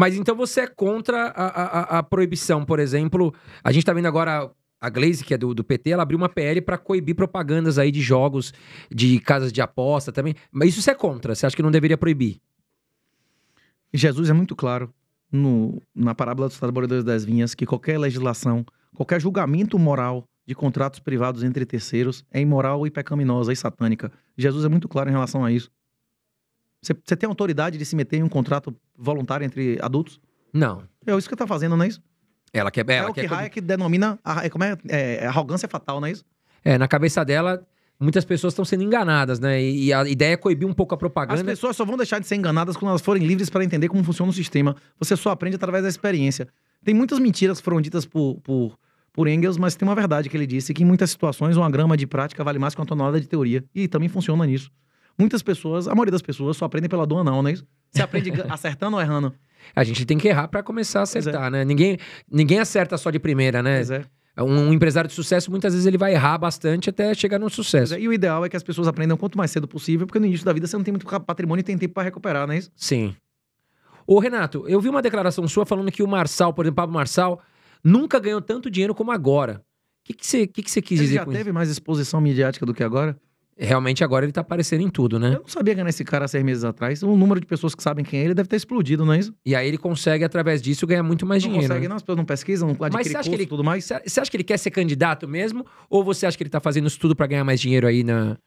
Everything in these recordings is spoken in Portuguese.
Mas então você é contra a, a, a proibição, por exemplo. A gente está vendo agora a Glaze, que é do, do, PT, ela abriu uma PL para coibir propagandas aí de jogos, de casas de aposta também. Mas isso você é contra? Você acha que não deveria proibir? Jesus é muito claro no, na parábola dos trabalhadores das vinhas que qualquer legislação, qualquer julgamento moral de contratos privados entre terceiros é imoral e pecaminosa e satânica. Jesus é muito claro em relação a isso. Você, tem autoridade de se meter em um contrato voluntário entre adultos? Não. É isso que tá fazendo, não é isso? Ela quer. Ela é o que Hayek denomina. A, é, como é? é, é, Arrogância fatal, não é isso? É, na cabeça dela, muitas pessoas estão sendo enganadas, né? E, e, a ideia é coibir um pouco a propaganda. As pessoas só vão deixar de ser enganadas quando elas forem livres para entender como funciona o sistema. Você só aprende através da experiência. Tem muitas mentiras que foram ditas por, por, por Engels, mas tem uma verdade que ele disse: que em muitas situações uma grama de prática vale mais que uma tonelada de teoria. E também funciona nisso. Muitas pessoas, a maioria das pessoas, só aprendem pela dor, não, é né? isso? Você aprende acertando ou errando? A gente tem que errar para começar a é. acertar, é. né? Ninguém, ninguém acerta só de primeira, né? Pois é. Um empresário de sucesso, muitas vezes, ele vai errar bastante até chegar no sucesso. É, e o ideal é que as pessoas aprendam quanto mais cedo possível, porque no início da vida você não tem muito patrimônio e tem tempo para recuperar, não é isso? Sim. Ô, Renato, eu vi uma declaração sua falando que o Marçal, por exemplo, Pablo Marçal, nunca ganhou tanto dinheiro como agora. O que você que que que quis ele dizer com Ele já teve mais exposição midiática do que agora? Realmente agora ele tá aparecendo em tudo, né? Eu não sabia que era esse cara há seis meses atrás. O número de pessoas que sabem quem é ele deve ter explodido, não é isso? E aí ele consegue, através disso, ganhar muito mais não dinheiro. Consegue, né? não, as pessoas não pesquisam, não adquirem Mas você acha curso, que ele, tudo mais. Você acha que ele quer ser candidato mesmo? Ou você acha que ele tá fazendo isso tudo pra ganhar mais dinheiro aí na.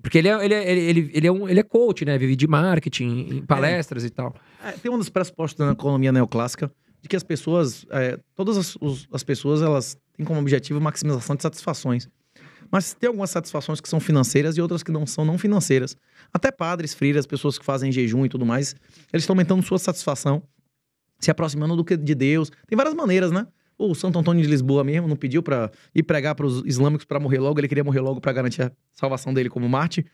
Porque ele é, ele, é, ele, ele, é um, ele é coach, né? Vive de marketing, é. palestras é. e tal. É, tem um dos pressupostos da economia neoclássica de que as pessoas, é, todas as, os, as pessoas, elas têm como objetivo maximização de satisfações. Mas tem algumas satisfações que são financeiras e outras que não são não financeiras. Até padres, freiras, pessoas que fazem jejum e tudo mais, eles estão aumentando sua satisfação, se aproximando do que de Deus. Tem várias maneiras, né? O Santo Antônio de Lisboa mesmo não pediu para ir pregar para os islâmicos para morrer logo, ele queria morrer logo para garantir a salvação dele como Marte.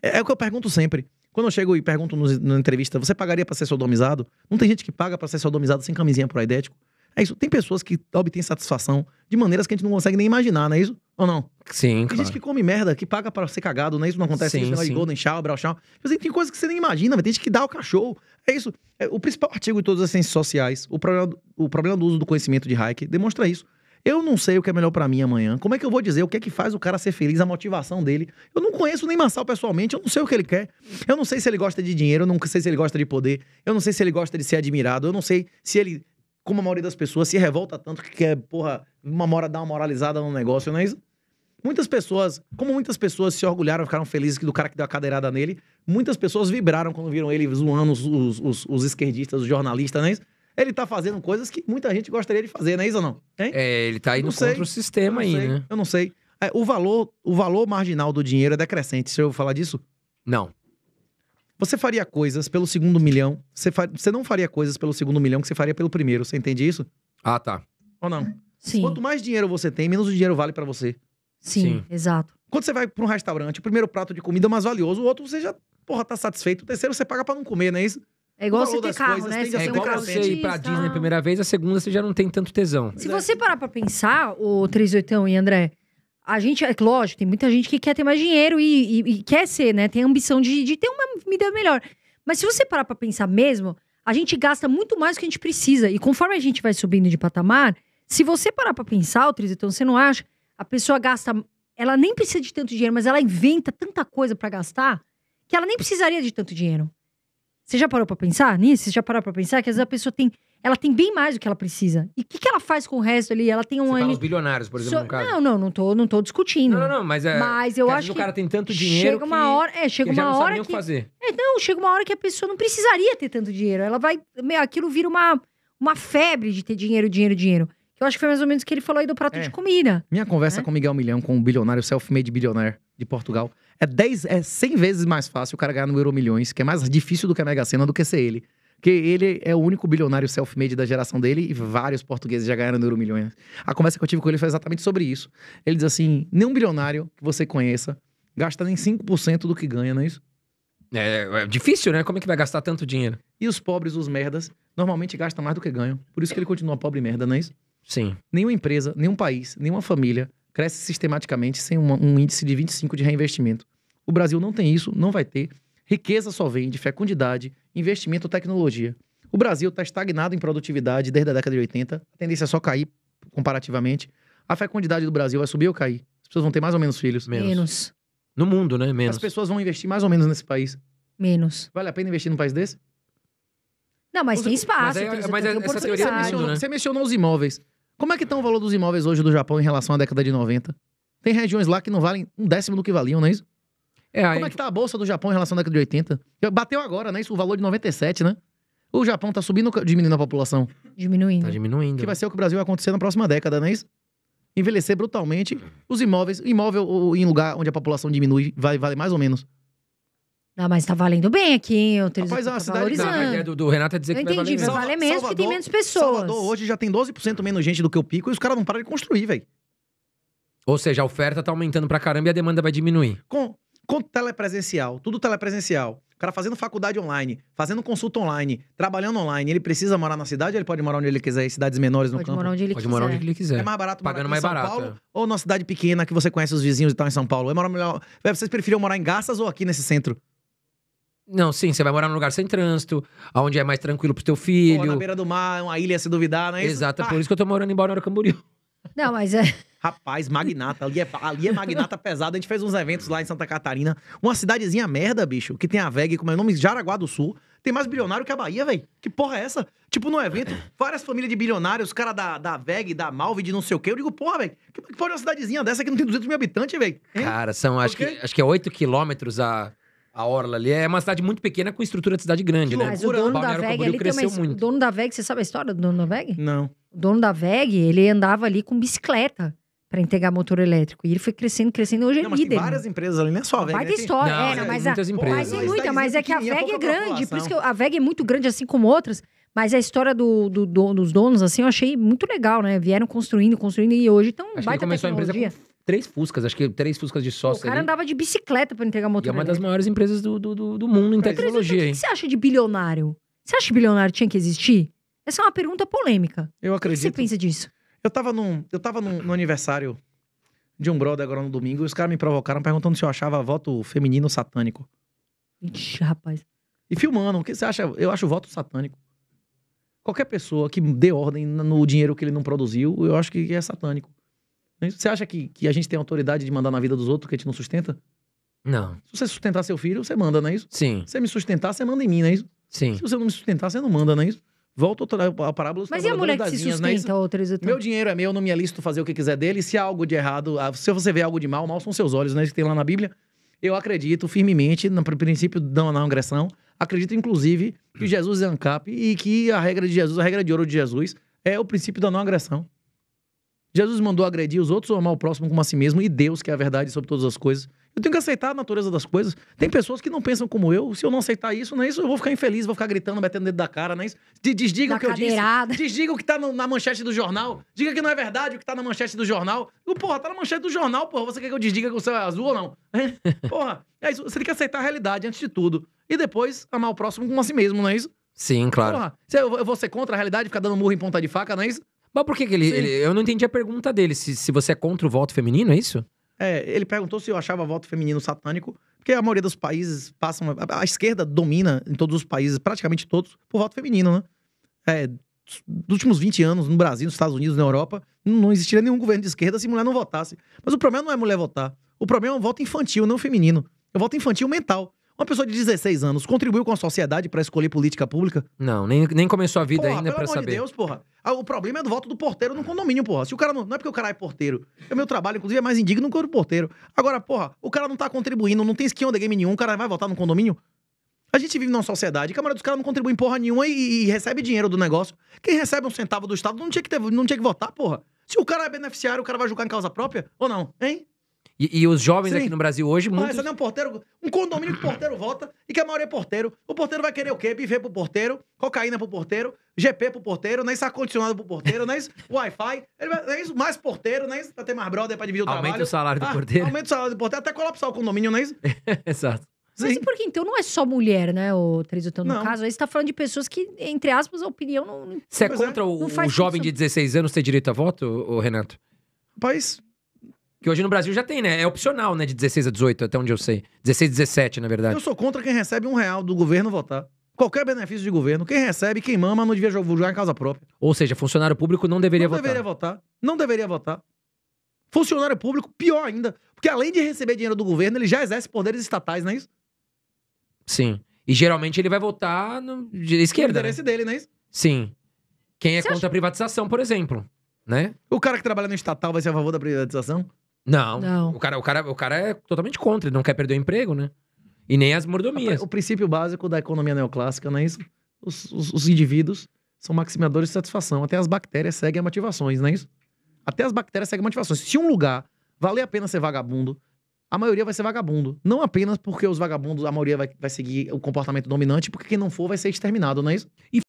É, é o que eu pergunto sempre. Quando eu chego e pergunto nos, na entrevista, você pagaria para ser sodomizado? Não tem gente que paga para ser sodomizado sem camisinha pro aidético. É isso. Tem pessoas que obtêm satisfação de maneiras que a gente não consegue nem imaginar, não é isso? Ou não? Sim, Tem claro. gente que come merda, que paga para ser cagado, né? Isso não acontece. Sim, isso, sim. de Golden Shower, Brown Shower. Tipo assim, tem coisa que você nem imagina, mas tem gente que dá o cachorro. É isso. É, o principal artigo de todas as ciências sociais, o problema, o problema do uso do conhecimento de Hayek, demonstra isso. Eu não sei o que é melhor para mim amanhã. Como é que eu vou dizer o que é que faz o cara ser feliz, a motivação dele? Eu não conheço nem Marçal pessoalmente, eu não sei o que ele quer. Eu não sei se ele gosta de dinheiro, eu não sei se ele gosta de poder, eu não sei se ele gosta de ser admirado, eu não sei se ele, como a maioria das pessoas, se revolta tanto que quer, porra, uma mora dar uma moralizada no negócio, não é isso? Muitas pessoas, como muitas pessoas se orgulharam, ficaram felizes do cara que deu a cadeirada nele, muitas pessoas vibraram quando viram ele zoando os, os, os, os esquerdistas, os jornalistas, né? Ele tá fazendo coisas que muita gente gostaria de fazer, não é isso ou não? Hein? É, ele tá indo contra o sistema aí, né? Eu não sei. É, o, valor, o valor marginal do dinheiro é decrescente, você ouviu falar disso? Não. Você faria coisas pelo segundo milhão, você, fa... você não faria coisas pelo segundo milhão que você faria pelo primeiro, você entende isso? Ah, tá. Ou não? Sim. Quanto mais dinheiro você tem, menos o dinheiro vale para você. Sim, Sim. exato. Quando você vai para um restaurante, o primeiro prato de comida é mais valioso, o outro você já, porra, tá satisfeito. O terceiro você paga para não comer, não é isso? É igual você ter carro, coisas, né? é, igual você ir pra Disney a primeira vez, a segunda você já não tem tanto tesão. Se você parar pra pensar, o 38 e André, a gente, é lógico, tem muita gente que quer ter mais dinheiro e, e, e quer ser, né? Tem a ambição de, de ter uma vida melhor. Mas se você parar pra pensar mesmo, a gente gasta muito mais do que a gente precisa. E conforme a gente vai subindo de patamar, se você parar pra pensar, o 38, você não acha a pessoa gasta. Ela nem precisa de tanto dinheiro, mas ela inventa tanta coisa para gastar que ela nem precisaria de tanto dinheiro. Você já parou pra pensar nisso? Você já parou pra pensar que às vezes a pessoa tem. Ela tem bem mais do que ela precisa. E o que, que ela faz com o resto ali? Ela tem um. Você fala os bilionários, por exemplo, so... no caso. Não, não, não tô, não tô discutindo. Não, não, não mas é. Mas eu acho que. o cara tem tanto dinheiro. Chega uma hora. É, chega uma hora. que... fazer. É, não, chega uma hora que a pessoa não precisaria ter tanto dinheiro. Ela vai. Meu, aquilo vira uma, uma febre de ter dinheiro, dinheiro, dinheiro eu acho que foi mais ou menos o que ele falou aí do prato é. de comida. Minha conversa é. com o Miguel Milhão, com o bilionário self-made bilionário de Portugal, é 10, é 100 vezes mais fácil o cara ganhar no Euro Milhões, que é mais difícil do que a Mega Sena, do que ser ele. Porque ele é o único bilionário self-made da geração dele e vários portugueses já ganharam no Euro Milhões. A conversa que eu tive com ele foi exatamente sobre isso. Ele diz assim: nenhum bilionário que você conheça gasta nem 5% do que ganha, não é isso? É, é, difícil, né? Como é que vai gastar tanto dinheiro? E os pobres, os merdas, normalmente gastam mais do que ganham. Por isso que ele continua pobre merda, não é isso? Sim. Nenhuma empresa, nenhum país, nenhuma família cresce sistematicamente sem uma, um índice de 25 de reinvestimento. O Brasil não tem isso, não vai ter. Riqueza só vem de fecundidade, investimento ou tecnologia. O Brasil está estagnado em produtividade desde a década de 80. A tendência é só cair comparativamente. A fecundidade do Brasil vai subir ou cair? As pessoas vão ter mais ou menos filhos? Menos. menos. No mundo, né? Menos. As pessoas vão investir mais ou menos nesse país? Menos. Vale a pena investir num país desse? Não, mas os, tem espaço. Mas, é, mas tem é essa você mencionou, né? você mencionou os imóveis. Como é que está o valor dos imóveis hoje do Japão em relação à década de 90? Tem regiões lá que não valem um décimo do que valiam, não é isso? É, Como aí... é que tá a bolsa do Japão em relação à década de 80? Bateu agora, né? Isso, o valor de 97, né? O Japão tá subindo ou diminuindo a população? Diminuindo. Tá diminuindo. Que vai ser o que o Brasil vai acontecer na próxima década, não é isso? Envelhecer brutalmente. Os imóveis, imóvel em lugar onde a população diminui, vai valer mais ou menos. Ah, mas tá valendo bem aqui, o Rapaz, é uma tá cidade... Não, a ideia é do, do Renato é dizer eu que entendi, vai valer menos. Vale menos Salvador, porque tem menos pessoas. Salvador hoje já tem 12% menos gente do que o Pico e os caras não param de construir, velho. Ou seja, a oferta tá aumentando pra caramba e a demanda vai diminuir. Com, com telepresencial, tudo telepresencial. O cara fazendo faculdade online, fazendo consulta online, trabalhando online, ele precisa morar na cidade, ele pode morar onde ele quiser, em cidades menores no pode campo. Morar onde ele pode quiser. morar onde ele quiser. É mais barato Pagando morar mais São barato, Paulo é. ou na cidade pequena que você conhece os vizinhos e tal em São Paulo. É morar melhor. Vocês preferiam morar em Garças ou aqui nesse centro? Não, sim, você vai morar num lugar sem trânsito, onde é mais tranquilo pro teu filho. Pô, na beira do mar, uma ilha se duvidar, não é isso? Exato, é ah. por isso que eu tô morando em Balneário Camboriú. Não, mas é... Rapaz, magnata. Ali é, ali é magnata pesado. A gente fez uns eventos lá em Santa Catarina. Uma cidadezinha merda, bicho, que tem a VEG, como é o nome? Jaraguá do Sul. Tem mais bilionário que a Bahia, velho. Que porra é essa? Tipo, num evento, várias famílias de bilionários, os caras da, da VEG, da Malve, de não sei o quê. Eu digo, porra, velho, que, porra é uma cidadezinha dessa que não tem 200 mil habitantes, velho? Cara, são, acho, que, acho que é 8 quilômetros a a Orla ali é uma cidade muito pequena com estrutura de cidade grande, né? Mas o dono da VEG ali cresceu muito O muito. dono da VEG, você sabe a história do dono da VEG? Não. O dono da VEG, ele andava ali com bicicleta para entregar motor elétrico. E ele foi crescendo, crescendo. Hoje é não, é mas líder. Tem várias né? empresas ali, não é só a VEG. Vai ter né? história, não, é, não, mas, muitas a, empresas. mas tem muita, mas é que a VEG é grande. Por isso que a VEG é muito grande, assim como outras. Mas a história do, do, do, dos donos, assim, eu achei muito legal, né? Vieram construindo, construindo e hoje estão baita começou tecnologia. a empresa três Fuscas, acho que três Fuscas de sócio. O cara ali. andava de bicicleta para entregar motor. E é uma das maiores empresas do, do, do, do mundo em tecnologia. hein o que, você acha de bilionário? Você acha que bilionário tinha que existir? Essa é uma pergunta polêmica. Eu acredito. O que você pensa disso? Eu tava num, eu tava num, no aniversário de um brother agora no domingo e os caras me provocaram perguntando se eu achava voto feminino satânico. Ixi, rapaz. E filmando, o que você acha? Eu acho voto satânico. Qualquer pessoa que dê ordem no dinheiro que ele não produziu, eu acho que é satânico. Você acha que, que a gente tem autoridade de mandar na vida dos outros que a gente não sustenta? Não. Se você sustentar seu filho, você manda, não é isso? Sim. Se você me sustentar, você manda em mim, não é isso? Sim. Se você não me sustentar, você não manda, não é isso? Volta a parábola dos Mas e a mulher que se sustenta, né? outra Meu dinheiro é meu, não me alisto é fazer o que quiser dele. Se há algo de errado, ah, se você vê algo de mal, mal são seus olhos, né? Isso que tem lá na Bíblia. Eu acredito firmemente no princípio da não agressão. Acredito, inclusive, que Jesus é ANCAP e que a regra de Jesus, a regra de ouro de Jesus, é o princípio da não agressão. Jesus mandou agredir os outros ou amar o próximo como a si mesmo e Deus, que é a verdade sobre todas as coisas. Eu tenho que aceitar a natureza das coisas. Tem pessoas que não pensam como eu. Se eu não aceitar isso, não é isso. Eu vou ficar infeliz, vou ficar gritando, metendo dedo da cara, não é isso. Desdiga o que cadeirada. eu disse. Desdiga o que tá no, na manchete do jornal. Diga que não é verdade o que tá na manchete do jornal. Eu, porra, tá na manchete do jornal, porra. Você quer que eu desdiga que o céu é azul ou não? É? Porra, é isso. Você tem que aceitar a realidade antes de tudo. E depois amar o próximo como a si mesmo, não é isso? Sim, claro. Porra, eu vou ser contra a realidade, ficar dando murro em ponta de faca, não é isso? Mas por que, que ele, ele, Eu não entendi a pergunta dele. Se, se você é contra o voto feminino, é isso? É, ele perguntou se eu achava voto feminino satânico, porque a maioria dos países passam. A, a esquerda domina em todos os países, praticamente todos, por voto feminino, né? É, dos últimos 20 anos, no Brasil, nos Estados Unidos, na Europa, não existiria nenhum governo de esquerda se mulher não votasse. Mas o problema não é mulher votar. O problema é o voto infantil, não feminino. É o voto infantil mental. Uma pessoa de 16 anos contribuiu com a sociedade para escolher política pública? Não, nem, nem começou a vida porra, ainda para saber. Pelo amor de Deus, porra. Ah, o problema é do voto do porteiro no condomínio, porra. Se o cara não. Não é porque o cara é porteiro. O é meu trabalho, inclusive, é mais indigno que o do porteiro. Agora, porra, o cara não tá contribuindo, não tem skin de game nenhum, o cara vai votar no condomínio? A gente vive numa sociedade que a maioria dos caras não contribui em porra nenhuma e, e, recebe dinheiro do negócio. Quem recebe um centavo do Estado não tinha, que ter, não tinha que votar, porra. Se o cara é beneficiário, o cara vai julgar em causa própria ou não, hein? E, e os jovens Sim. aqui no Brasil hoje, Mas muitos... é um porteiro, um condomínio que o porteiro volta e que a maioria é porteiro. O porteiro vai querer o quê? Bife pro porteiro, cocaína pro porteiro, GP pro porteiro, nem isso condicionado pro porteiro, nem Wi-Fi. Ele vai, nem isso, mais porteiro, nem isso, pra ter mais brother pra dividir o aumenta trabalho. Aumenta o salário do ah, porteiro. Aumenta o salário do porteiro, até colapsar o condomínio, não é isso? Exato. Mas por porque então não é só mulher, né, o Trisotão, no caso? Aí você tá falando de pessoas que, entre aspas, a opinião não. Você é, é. contra é. o, o jovem de 16 anos ter direito a voto, o Renato? Rapaz, que hoje no Brasil já tem, né? É opcional, né? De 16 a 18, até onde eu sei. 16, 17, na verdade. Eu sou contra quem recebe um real do governo votar. Qualquer benefício de governo, quem recebe, quem mama, não devia julgar em causa própria. Ou seja, funcionário público não deveria não votar. Não deveria votar. Não deveria votar. Funcionário público, pior ainda. Porque além de receber dinheiro do governo, ele já exerce poderes estatais, não é isso? Sim. E geralmente ele vai votar no... de esquerda. O né? interesse né? dele, não é isso? Sim. Quem é Você contra acha... a privatização, por exemplo. Né? O cara que trabalha no estatal vai ser a favor da privatização? Não. Não. O cara, o, cara, o cara é totalmente contra, ele não quer perder o emprego, né? E nem as mordomias. O princípio básico da economia neoclássica, é Isso, os, os, os indivíduos são maximizadores de satisfação. Até as bactérias seguem motivações, não é isso? Até as bactérias seguem motivações. Se um lugar valer a pena ser vagabundo, a maioria vai ser vagabundo. Não apenas porque os vagabundos, a maioria vai, vai seguir o comportamento dominante, porque quem não for vai ser exterminado, não é isso? E